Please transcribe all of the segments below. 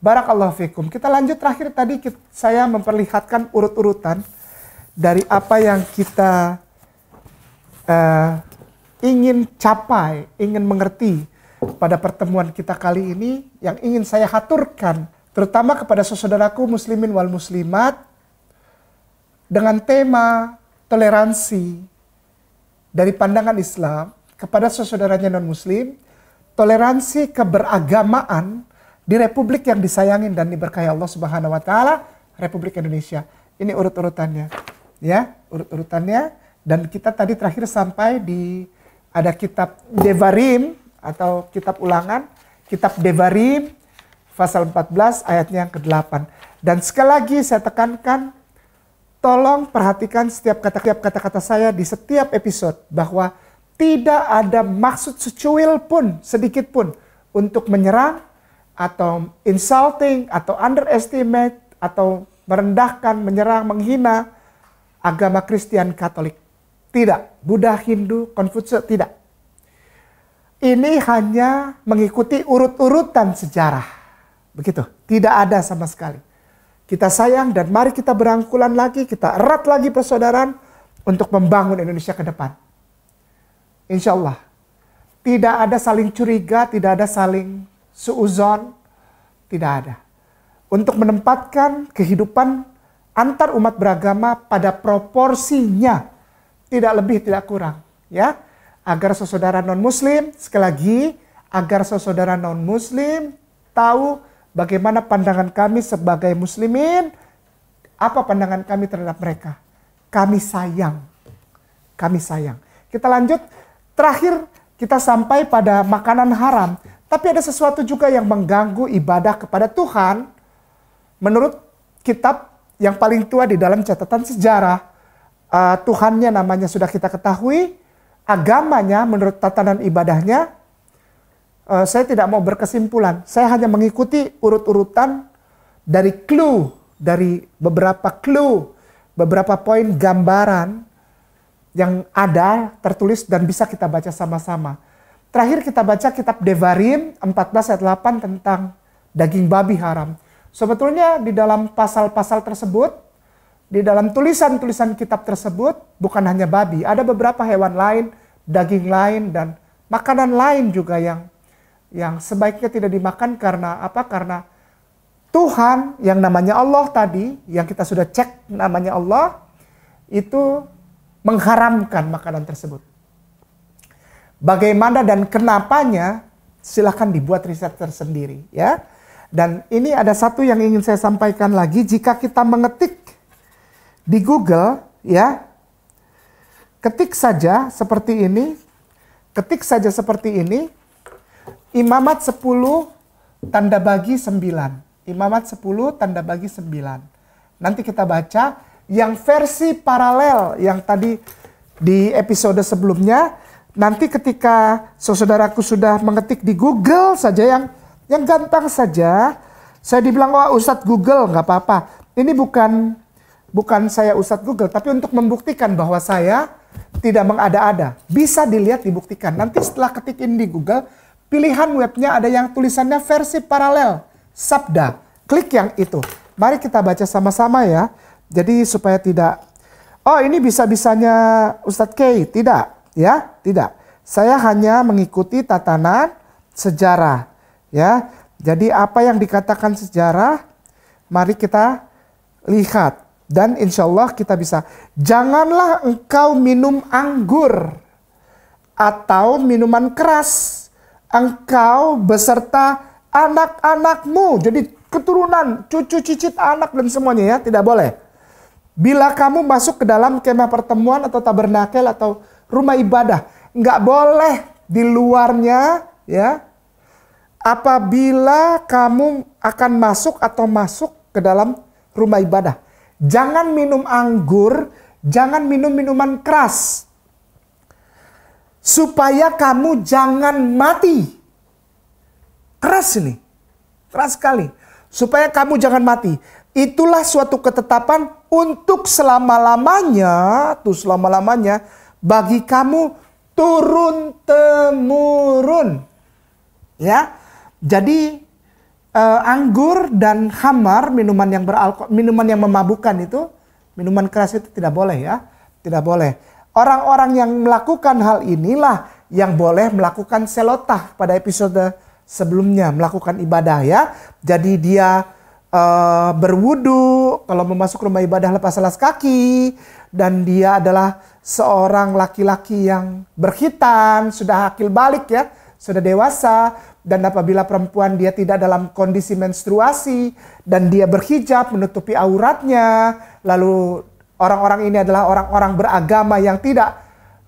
Barakallahu fikum. Kita lanjut terakhir tadi kita, saya memperlihatkan urut-urutan dari apa yang kita uh, ingin capai, ingin mengerti pada pertemuan kita kali ini yang ingin saya haturkan terutama kepada saudaraku muslimin wal muslimat dengan tema toleransi dari pandangan Islam kepada saudaranya non muslim, toleransi keberagamaan di republik yang disayangin dan diberkahi Allah Subhanahu wa taala, Republik Indonesia. Ini urut-urutannya. Ya, urut-urutannya dan kita tadi terakhir sampai di ada kitab Devarim atau kitab ulangan, kitab Devarim pasal 14 ayatnya yang ke-8. Dan sekali lagi saya tekankan tolong perhatikan setiap kata kata kata-kata saya di setiap episode bahwa tidak ada maksud secuil pun sedikit pun untuk menyerang atau insulting atau underestimate atau merendahkan, menyerang, menghina agama Kristen Katolik. Tidak, Buddha, Hindu, Konfusius tidak. Ini hanya mengikuti urut-urutan sejarah. Begitu, tidak ada sama sekali. Kita sayang dan mari kita berangkulan lagi, kita erat lagi persaudaraan untuk membangun Indonesia ke depan. Insya Allah, tidak ada saling curiga, tidak ada saling suuzon, tidak ada. Untuk menempatkan kehidupan antar umat beragama pada proporsinya tidak lebih tidak kurang ya agar saudara non muslim sekali lagi agar saudara non muslim tahu bagaimana pandangan kami sebagai muslimin apa pandangan kami terhadap mereka kami sayang kami sayang kita lanjut terakhir kita sampai pada makanan haram tapi ada sesuatu juga yang mengganggu ibadah kepada Tuhan. Menurut kitab yang paling tua di dalam catatan sejarah, uh, Tuhannya namanya sudah kita ketahui, agamanya menurut tatanan ibadahnya, uh, saya tidak mau berkesimpulan. Saya hanya mengikuti urut-urutan dari clue, dari beberapa clue, beberapa poin gambaran yang ada tertulis dan bisa kita baca sama-sama Terakhir kita baca kitab Devarim 14 ayat 8 tentang daging babi haram. Sebetulnya di dalam pasal-pasal tersebut, di dalam tulisan-tulisan kitab tersebut bukan hanya babi, ada beberapa hewan lain, daging lain dan makanan lain juga yang yang sebaiknya tidak dimakan karena apa? Karena Tuhan yang namanya Allah tadi, yang kita sudah cek namanya Allah, itu mengharamkan makanan tersebut. Bagaimana dan kenapanya silahkan dibuat riset tersendiri ya. Dan ini ada satu yang ingin saya sampaikan lagi jika kita mengetik di Google ya ketik saja seperti ini ketik saja seperti ini imamat 10 tanda bagi 9 imamat 10 tanda bagi 9 nanti kita baca yang versi paralel yang tadi di episode sebelumnya Nanti ketika saudaraku sudah mengetik di Google saja yang yang gampang saja, saya dibilang wah oh, Ustadz Google nggak apa-apa. Ini bukan bukan saya Ustadz Google, tapi untuk membuktikan bahwa saya tidak mengada-ada. Bisa dilihat dibuktikan. Nanti setelah ketikin di Google, pilihan webnya ada yang tulisannya versi paralel, sabda. Klik yang itu. Mari kita baca sama-sama ya. Jadi supaya tidak, oh ini bisa-bisanya Ustadz K, tidak ya, tidak. Saya hanya mengikuti tatanan sejarah, ya. Jadi apa yang dikatakan sejarah, mari kita lihat dan insya Allah kita bisa. Janganlah engkau minum anggur atau minuman keras, engkau beserta anak-anakmu. Jadi keturunan, cucu cicit anak dan semuanya ya, tidak boleh. Bila kamu masuk ke dalam kemah pertemuan atau tabernakel atau rumah ibadah. Nggak boleh di luarnya ya. Apabila kamu akan masuk atau masuk ke dalam rumah ibadah. Jangan minum anggur, jangan minum minuman keras. Supaya kamu jangan mati. Keras ini. Keras sekali. Supaya kamu jangan mati. Itulah suatu ketetapan untuk selama-lamanya, tuh selama-lamanya bagi kamu turun temurun. Ya. Jadi uh, anggur dan hamar minuman yang beralkohol minuman yang memabukkan itu minuman keras itu tidak boleh ya. Tidak boleh. Orang-orang yang melakukan hal inilah yang boleh melakukan selotah pada episode sebelumnya melakukan ibadah ya. Jadi dia uh, berwudu, kalau mau rumah ibadah lepas alas kaki, dan dia adalah seorang laki-laki yang berkhitan, sudah hakil balik ya, sudah dewasa, dan apabila perempuan dia tidak dalam kondisi menstruasi, dan dia berhijab menutupi auratnya, lalu orang-orang ini adalah orang-orang beragama yang tidak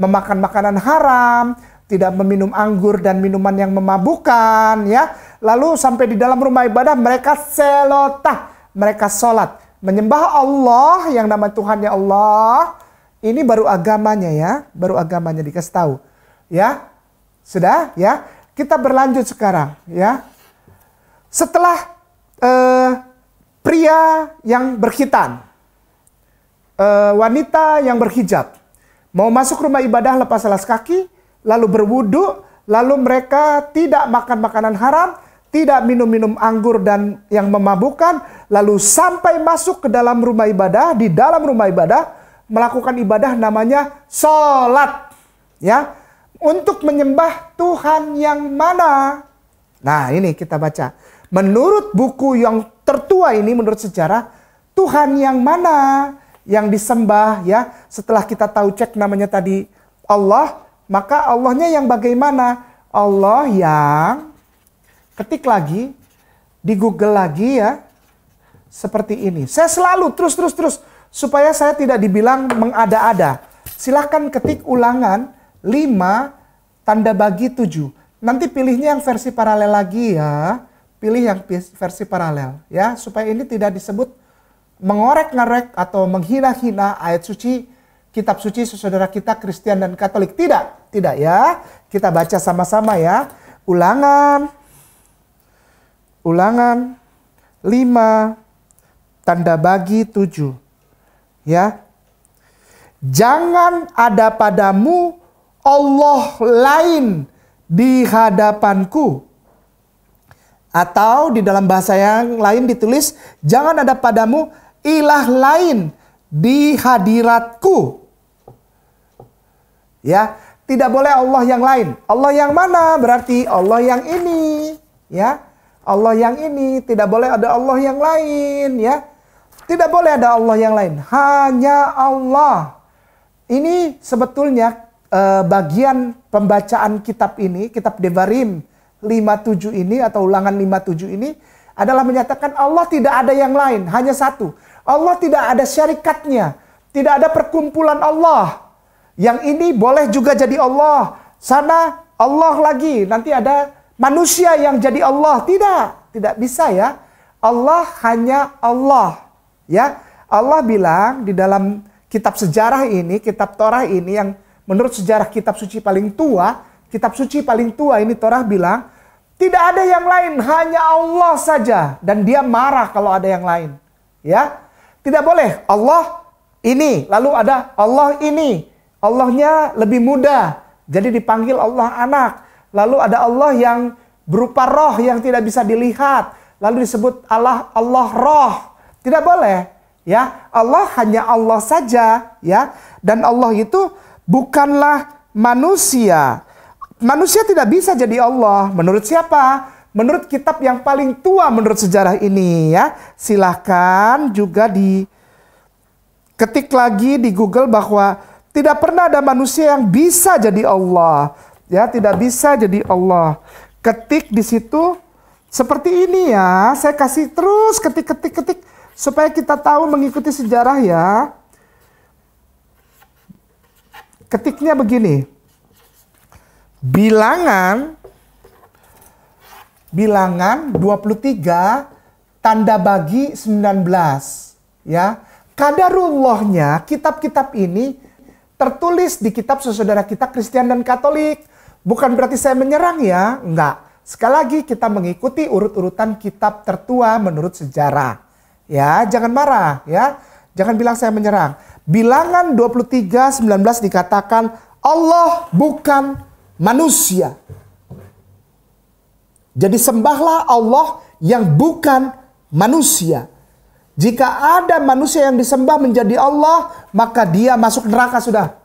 memakan makanan haram, tidak meminum anggur dan minuman yang memabukkan ya Lalu sampai di dalam rumah ibadah mereka selotah, mereka sholat. Menyembah Allah yang nama Tuhannya Allah. Ini baru agamanya ya, baru agamanya dikasih tahu. Ya, sudah ya. Kita berlanjut sekarang ya. Setelah eh, pria yang berkhitan, eh, wanita yang berhijab, mau masuk rumah ibadah lepas alas kaki, lalu berwudu, lalu mereka tidak makan makanan haram, tidak minum-minum anggur dan yang memabukkan, lalu sampai masuk ke dalam rumah ibadah, di dalam rumah ibadah melakukan ibadah namanya sholat, Ya. Untuk menyembah Tuhan yang mana? Nah, ini kita baca. Menurut buku yang tertua ini menurut sejarah, Tuhan yang mana yang disembah ya? Setelah kita tahu cek namanya tadi Allah, maka Allahnya yang bagaimana? Allah yang ketik lagi, di Google lagi ya, seperti ini. Saya selalu terus terus terus supaya saya tidak dibilang mengada-ada. Silahkan ketik ulangan 5 tanda bagi 7. Nanti pilihnya yang versi paralel lagi ya. Pilih yang versi paralel ya supaya ini tidak disebut mengorek-ngorek atau menghina-hina ayat suci kitab suci saudara kita Kristen dan Katolik. Tidak, tidak ya. Kita baca sama-sama ya. Ulangan ulangan 5 tanda bagi 7 ya jangan ada padamu Allah lain di hadapanku atau di dalam bahasa yang lain ditulis jangan ada padamu ilah lain di hadiratku ya tidak boleh Allah yang lain Allah yang mana berarti Allah yang ini ya Allah yang ini, tidak boleh ada Allah yang lain ya. Tidak boleh ada Allah yang lain, hanya Allah. Ini sebetulnya eh, bagian pembacaan kitab ini, kitab Devarim 57 ini atau ulangan 57 ini adalah menyatakan Allah tidak ada yang lain, hanya satu. Allah tidak ada syarikatnya, tidak ada perkumpulan Allah. Yang ini boleh juga jadi Allah, sana Allah lagi, nanti ada manusia yang jadi Allah. Tidak, tidak bisa ya. Allah hanya Allah. Ya, Allah bilang di dalam kitab sejarah ini, kitab Torah ini yang menurut sejarah kitab suci paling tua, kitab suci paling tua ini Torah bilang, tidak ada yang lain, hanya Allah saja dan dia marah kalau ada yang lain. Ya. Tidak boleh Allah ini, lalu ada Allah ini. Allahnya lebih muda, jadi dipanggil Allah anak. Lalu ada Allah yang berupa roh yang tidak bisa dilihat. Lalu disebut Allah Allah roh. Tidak boleh. Ya, Allah hanya Allah saja, ya. Dan Allah itu bukanlah manusia. Manusia tidak bisa jadi Allah. Menurut siapa? Menurut kitab yang paling tua menurut sejarah ini, ya. Silahkan juga di ketik lagi di Google bahwa tidak pernah ada manusia yang bisa jadi Allah. Ya, tidak bisa jadi Allah. Ketik di situ seperti ini ya. Saya kasih terus ketik-ketik-ketik supaya kita tahu mengikuti sejarah ya. Ketiknya begini. Bilangan bilangan 23 tanda bagi 19 ya. Kadarullahnya kitab-kitab ini tertulis di kitab saudara kita Kristen dan Katolik. Bukan berarti saya menyerang ya, enggak. Sekali lagi kita mengikuti urut-urutan kitab tertua menurut sejarah. Ya, jangan marah ya. Jangan bilang saya menyerang. Bilangan 23 19 dikatakan Allah bukan manusia. Jadi sembahlah Allah yang bukan manusia. Jika ada manusia yang disembah menjadi Allah, maka dia masuk neraka sudah.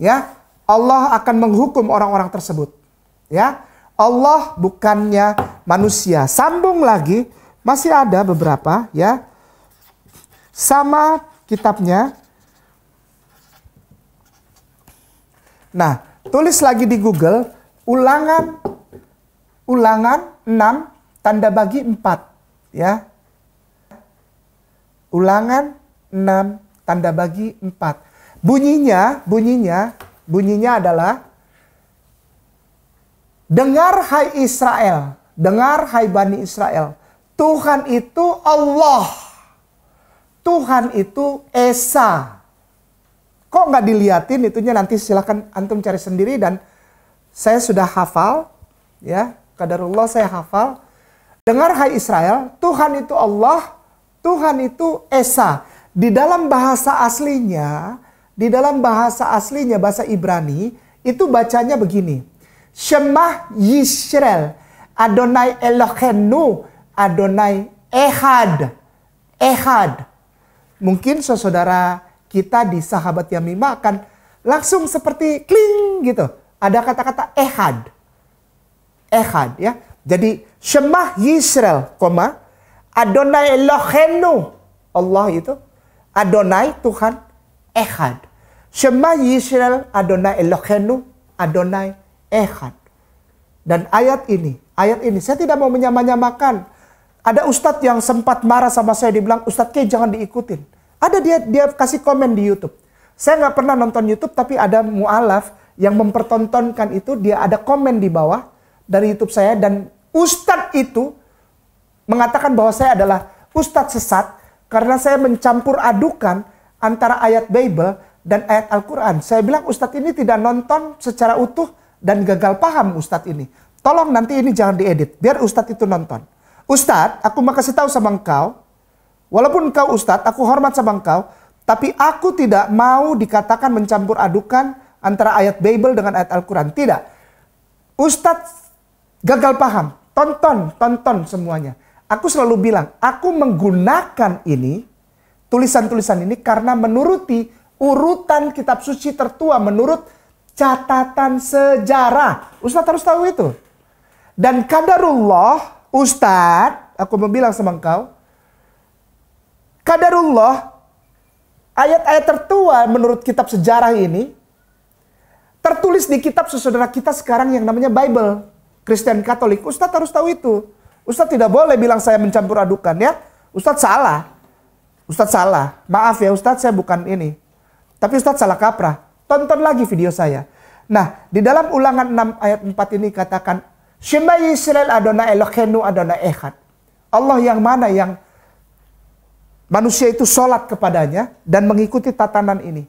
Ya, Allah akan menghukum orang-orang tersebut. Ya, Allah bukannya manusia. Sambung lagi, masih ada beberapa ya. Sama kitabnya. Nah, tulis lagi di Google ulangan ulangan 6 tanda bagi 4 ya. Ulangan 6 tanda bagi 4. Bunyinya, bunyinya Bunyinya adalah Dengar hai Israel, dengar hai Bani Israel. Tuhan itu Allah. Tuhan itu Esa. Kok nggak diliatin itunya nanti silahkan antum cari sendiri dan saya sudah hafal ya kadarullah saya hafal dengar hai Israel Tuhan itu Allah Tuhan itu Esa di dalam bahasa aslinya di dalam bahasa aslinya bahasa Ibrani itu bacanya begini. Shema Yisrael Adonai Elohenu Adonai Ehad Ehad. Mungkin saudara kita di sahabat Yamima akan langsung seperti kling gitu. Ada kata-kata Ehad. Ehad ya. Jadi Shema Yisrael, koma Adonai Elohenu Allah itu Adonai Tuhan Ehad. Shema Yisrael Adonai Elohenu Adonai Echad. Dan ayat ini, ayat ini saya tidak mau menyamanyamakan. Ada ustadz yang sempat marah sama saya dibilang ustadz ke jangan diikutin. Ada dia dia kasih komen di YouTube. Saya nggak pernah nonton YouTube tapi ada mualaf yang mempertontonkan itu dia ada komen di bawah dari YouTube saya dan ustadz itu mengatakan bahwa saya adalah ustadz sesat karena saya mencampur adukan antara ayat Bible dan ayat Al-Quran. Saya bilang Ustadz ini tidak nonton secara utuh dan gagal paham Ustadz ini. Tolong nanti ini jangan diedit, biar Ustadz itu nonton. Ustadz, aku mau kasih tahu sama engkau, walaupun engkau Ustadz, aku hormat sama engkau, tapi aku tidak mau dikatakan mencampur adukan antara ayat Bible dengan ayat Al-Quran. Tidak. Ustadz gagal paham, tonton, tonton semuanya. Aku selalu bilang, aku menggunakan ini, tulisan-tulisan ini karena menuruti urutan kitab suci tertua menurut catatan sejarah. Ustadz harus tahu itu. Dan kadarullah, Ustadz, aku bilang sama engkau, kadarullah, ayat-ayat tertua menurut kitab sejarah ini, tertulis di kitab saudara kita sekarang yang namanya Bible. Kristen Katolik, Ustadz harus tahu itu. Ustadz tidak boleh bilang saya mencampur adukan ya. Ustadz salah. Ustadz salah. Maaf ya Ustadz saya bukan ini. Tapi Ustadz salah kaprah. Tonton lagi video saya. Nah, di dalam ulangan 6 ayat 4 ini katakan, Shema Yisrael Adonai Elohenu Adonai Echad. Allah yang mana yang manusia itu sholat kepadanya dan mengikuti tatanan ini.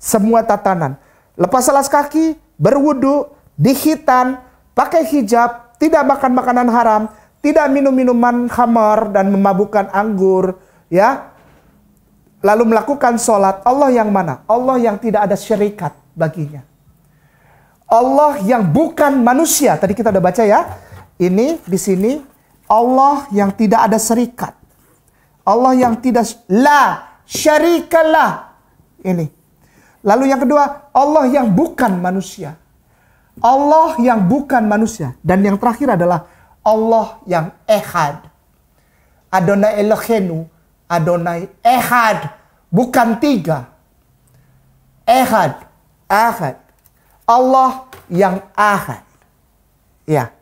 Semua tatanan. Lepas alas kaki, berwudu, dihitan, pakai hijab, tidak makan makanan haram, tidak minum minuman khamar dan memabukkan anggur, ya Lalu melakukan sholat Allah yang mana? Allah yang tidak ada syarikat baginya. Allah yang bukan manusia. Tadi kita udah baca ya. Ini di sini Allah yang tidak ada syarikat. Allah yang tidak la syarikalah. Ini. Lalu yang kedua, Allah yang bukan manusia. Allah yang bukan manusia dan yang terakhir adalah Allah yang ehad. Adonai Elohenu Adonai Ehad, bukan tiga. Ehad, Ahad. Allah yang Ahad. Ya.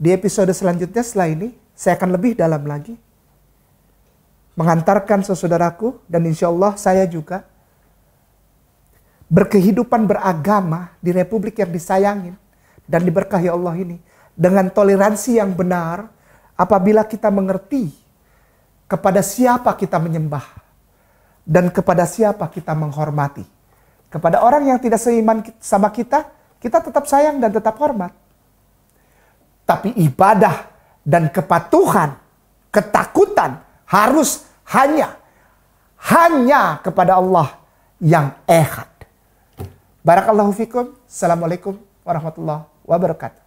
Di episode selanjutnya setelah ini, saya akan lebih dalam lagi. Mengantarkan saudaraku dan insya Allah saya juga berkehidupan beragama di republik yang disayangin dan diberkahi Allah ini dengan toleransi yang benar apabila kita mengerti kepada siapa kita menyembah dan kepada siapa kita menghormati. Kepada orang yang tidak seiman sama kita, kita tetap sayang dan tetap hormat. Tapi ibadah dan kepatuhan, ketakutan harus hanya hanya kepada Allah yang ehad. Barakallahu fikum. Assalamualaikum warahmatullahi wabarakatuh.